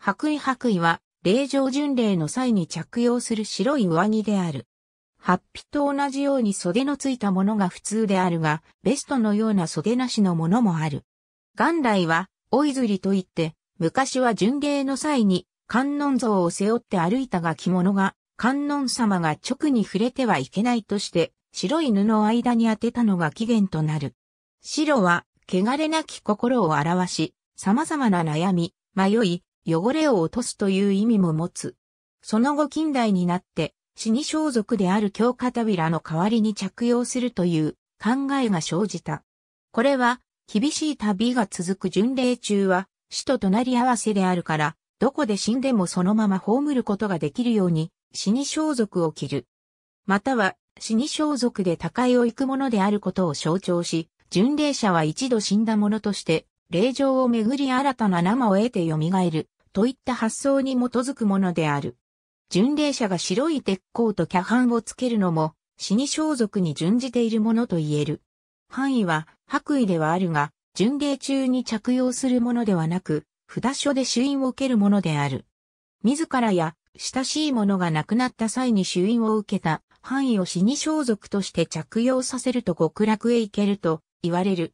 白衣白衣は、霊場巡礼の際に着用する白い上着である。八匹と同じように袖のついたものが普通であるが、ベストのような袖なしのものもある。元来は、おいずりといって、昔は巡礼の際に、観音像を背負って歩いたが着物が、観音様が直に触れてはいけないとして、白い布を間に当てたのが起源となる。白は、汚れなき心を表し、様々な悩み、迷い、汚れを落とすという意味も持つ。その後近代になって、死に装束である京片の代わりに着用するという考えが生じた。これは、厳しい旅が続く巡礼中は、死と隣り合わせであるから、どこで死んでもそのまま葬ることができるように、死に装束を着る。または、死に装束で他界を行くものであることを象徴し、巡礼者は一度死んだ者として、霊場をめぐり新たな生を得て蘇る、といった発想に基づくものである。巡礼者が白い鉄鋼と脚板をつけるのも、死に装束に準じているものと言える。範囲は白衣ではあるが、巡礼中に着用するものではなく、札所で主印を受けるものである。自らや親しい者が亡くなった際に主印を受けた範囲を死に装束として着用させると極楽へ行けると言われる。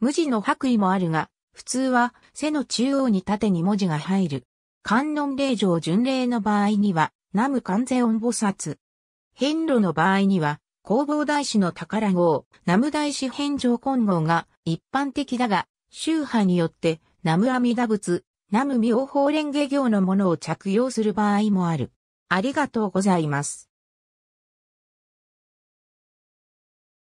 無地の白衣もあるが、普通は背の中央に縦に文字が入る。観音霊場巡礼の場合には、南無観世音菩薩。遍路の場合には、弘法大師の宝号、南無大師返上金合が一般的だが、宗派によって南無阿弥陀仏、南無妙法蓮華経のものを着用する場合もある。ありがとうございます。